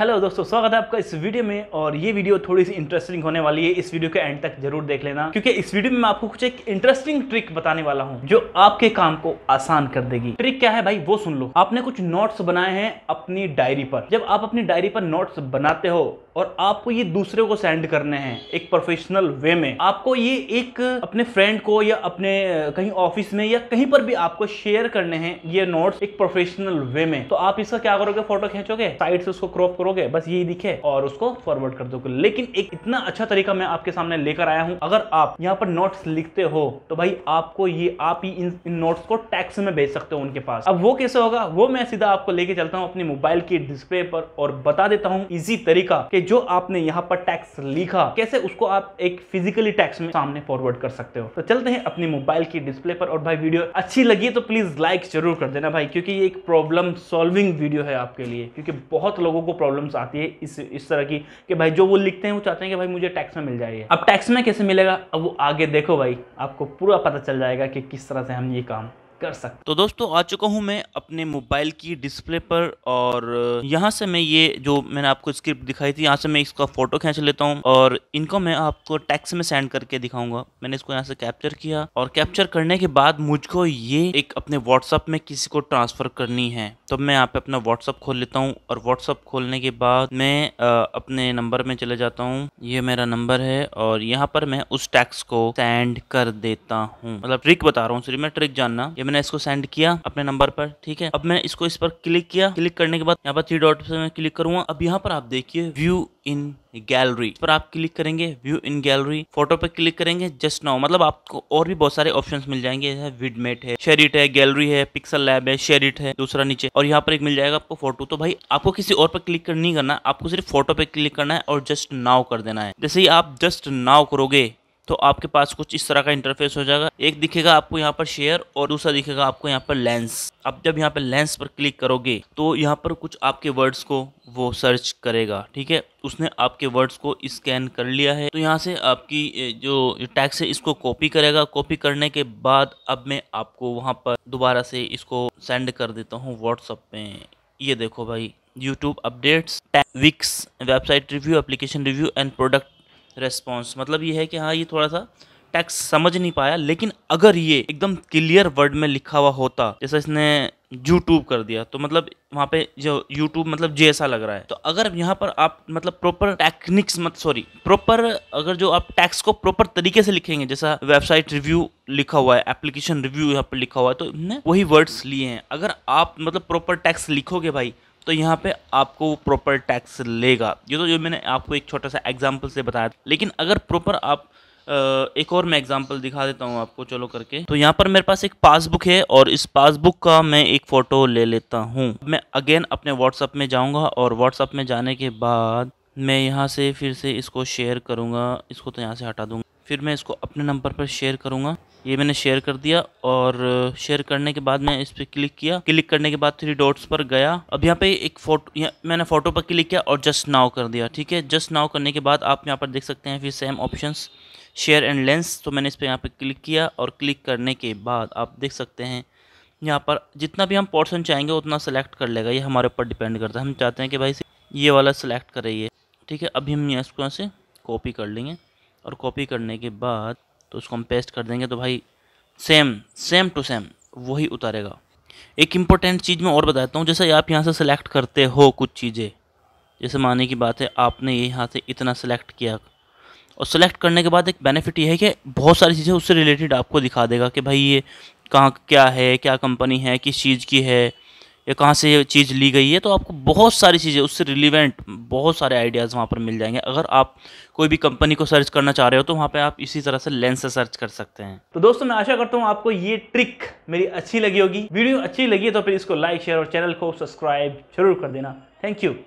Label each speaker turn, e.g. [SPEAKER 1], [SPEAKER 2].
[SPEAKER 1] hello दोस्तों स्वागत है आपका इस वीडियो में और ये वीडियो थोड़ी सी इंटरेस्टिंग होने वाली है इस वीडियो के एंड तक जरूर देख लेना क्योंकि इस वीडियो में मैं आपको कुछ एक इंटरेस्टिंग ट्रिक बताने वाला हूँ जो आपके काम को आसान कर देगी ट्रिक क्या है भाई वो सुन लो आपने कुछ नोट्स बनाए हैं अपनी डायरी पर जब आप अपनी डायरी पर नोट्स बनाते हो और आपको ये दूसरे को सेंड करने हैं एक प्रोफेशनल वे में आपको ये एक अपने फ्रेंड को या अपने कहीं ऑफिस में या कहीं पर भी आपको शेयर करने हैं ये नोट्स एक प्रोफेशनल वे में तो आप इसका क्या करोगे फोटो खींचोगे साइड से उसको क्रॉप करोगे बस यही दिखे और उसको फॉरवर्ड कर दोगे लेकिन एक इतना अच्छा तरीका मैं आपके सामने लेकर आया हूँ अगर आप यहाँ पर नोट्स लिखते हो तो भाई आपको ये आप ही इन, नोट्स को टैक्स में भेज सकते हो उनके पास अब वो कैसे होगा वो मैं सीधा आपको लेके चलता हूँ अपने मोबाइल की डिस्प्ले पर और बता देता हूँ इजी तरीका कि जो आपने यहाँ पर टैक्स लिखा कैसे उसको आप एक फिजिकली टैक्स में सामने फॉरवर्ड कर सकते हो तो चलते हैं अपनी मोबाइल की डिस्प्ले पर और भाई वीडियो अच्छी लगी तो प्लीज लाइक जरूर कर देना भाई क्योंकि ये एक प्रॉब्लम सॉल्विंग वीडियो है आपके लिए क्योंकि बहुत लोगों को प्रॉब्लम आती है इस इस तरह की कि भाई जो वो लिखते हैं वो चाहते हैं कि भाई मुझे टैक्स में मिल जाए अब टैक्स में कैसे मिलेगा अब वो आगे देखो भाई आपको पूरा पता चल जाएगा कि किस तरह से हम ये काम कर सकते तो दोस्तों आ चुका हूँ मैं अपने मोबाइल की डिस्प्ले पर और यहाँ से मैं ये जो मैंने आपको स्क्रिप्ट दिखाई थी यहाँ से मैं इसका फोटो खींच लेता हूँ और इनको मैं आपको टैक्स में सेंड करके दिखाऊंगा मैंने इसको यहाँ से कैप्चर किया और कैप्चर करने के बाद मुझको ये एक अपने व्हाट्सअप में किसी को ट्रांसफर करनी है तो मैं यहाँ पे अपना व्हाट्सअप खोल लेता हूँ और व्हाट्सअप खोलने के बाद मैं अपने नंबर में चले जाता हूँ ये मेरा नंबर है और यहाँ पर मैं उस टैक्स को सेंड कर देता हूँ मतलब ट्रिक बता रहा हूँ सिर्फ मैं ट्रिक जानना ये मैंने इसको सेंड किया अपने नंबर पर ठीक है अब मैंने इसको इस पर क्लिक किया क्लिक करने के बाद यहाँ पर थ्री डॉट पर मैं क्लिक करूंगा अब यहाँ पर आप देखिए व्यू इन गैलरी पर आप क्लिक करेंगे व्यू इन गैलरी फोटो पर क्लिक करेंगे जस्ट नाउ मतलब आपको और भी बहुत सारे ऑप्शंस मिल जाएंगे जैसे विडमेट है शेरिट है गैलरी है पिक्सल लैब है शेरिट है दूसरा नीचे और यहाँ पर एक मिल जाएगा आपको फोटो तो भाई आपको किसी और पर क्लिक नहीं करना आपको सिर्फ फोटो पे क्लिक करना है और जस्ट नाव कर देना है जैसे ही आप जस्ट नाव करोगे तो आपके पास कुछ इस तरह का इंटरफेस हो जाएगा एक दिखेगा आपको यहाँ पर शेयर और दूसरा दिखेगा आपको यहाँ पर लेंस आप जब यहाँ पर लेंस पर क्लिक करोगे तो यहाँ पर कुछ आपके वर्ड्स को वो सर्च करेगा ठीक है उसने आपके वर्ड्स को स्कैन कर लिया है तो यहाँ से आपकी जो टैक्स है इसको कॉपी करेगा कॉपी करने के बाद अब मैं आपको वहाँ पर दोबारा से इसको सेंड कर देता हूँ व्हाट्सअप पे ये देखो भाई YouTube updates Wix website review application review and product response मतलब ये है कि हाँ ये थोड़ा सा टैक्स समझ नहीं पाया लेकिन अगर ये एकदम क्लियर वर्ड में लिखा हुआ होता जैसा इसने यूट्यूब कर दिया तो मतलब वहाँ पे जो यूट्यूब मतलब जैसा लग रहा है तो अगर यहाँ पर आप मतलब प्रॉपर टेक्निक्स मत सॉरी प्रॉपर अगर जो आप टैक्स को प्रॉपर तरीके से लिखेंगे जैसा वेबसाइट रिव्यू लिखा हुआ है एप्लीकेशन रिव्यू यहाँ पर लिखा हुआ है तो वही वर्ड्स लिए हैं अगर आप मतलब प्रॉपर टैक्स लिखोगे भाई तो यहाँ पे आपको वो प्रॉपर टैक्स लेगा ये तो जो मैंने आपको एक छोटा सा एग्जाम्पल से बताया लेकिन अगर प्रॉपर आप एक और मैं एग्जांपल दिखा देता हूँ आपको चलो करके तो यहाँ पर मेरे पास एक पासबुक है और इस पासबुक का मैं एक फ़ोटो ले लेता हूँ मैं अगेन अपने व्हाट्सअप में जाऊँगा और व्हाट्सअप में जाने के बाद मैं यहाँ से फिर से इसको शेयर करूँगा इसको तो यहाँ से हटा दूँगा फिर मैं इसको अपने नंबर पर शेयर करूँगा ये मैंने शेयर कर दिया और शेयर uh, करने के बाद मैं इस पर क्लिक किया क्लिक करने के बाद थ्री डॉट्स पर गया अब यहाँ पे एक फोटो मैंने फोटो पर क्लिक किया और जस्ट नाव कर दिया ठीक है जस्ट नाव करने के बाद आप यहाँ पर देख सकते हैं फिर same option share and lens तो मैंने इस पर यहाँ पर क्लिक किया और क्लिक करने के बाद आप देख सकते हैं यहाँ पर जितना भी हम पोर्सन चाहेंगे उतना सेलेक्ट कर लेगा ये हमारे ऊपर डिपेंड करता है हम चाहते हैं कि भाई ये वाला सेलेक्ट करें ये ठीक है अभी हम इसको यहाँ से कॉपी कर लेंगे और कॉपी करने के बाद तो उसको हम पेस्ट कर देंगे तो भाई सेम सेम टू सेम वही उतारेगा एक इम्पोर्टेंट चीज़ मैं और बताता हूँ जैसे आप यहाँ से सेलेक्ट करते हो कुछ चीज़ें जैसे मानने की बात है आपने ये यहाँ से इतना सेलेक्ट किया और सेलेक्ट करने के बाद एक बेनिफिट ये है कि बहुत सारी चीज़ें उससे रिलेटेड आपको दिखा देगा कि भाई ये कहाँ क्या है क्या कंपनी है किस चीज़ की है या कहाँ से ये चीज़ ली गई है तो आपको बहुत सारी चीज़ें उससे रिलीवेंट बहुत सारे आइडियाज़ वहाँ पर मिल जाएंगे अगर आप कोई भी कंपनी को सर्च करना चाह रहे हो तो वहाँ पे आप इसी तरह से लेंस से सर्च कर सकते हैं तो दोस्तों मैं आशा करता हूँ आपको ये ट्रिक मेरी अच्छी लगी होगी वीडियो अच्छी लगी है तो फिर इसको लाइक शेयर और चैनल को सब्सक्राइब जरूर कर देना थैंक यू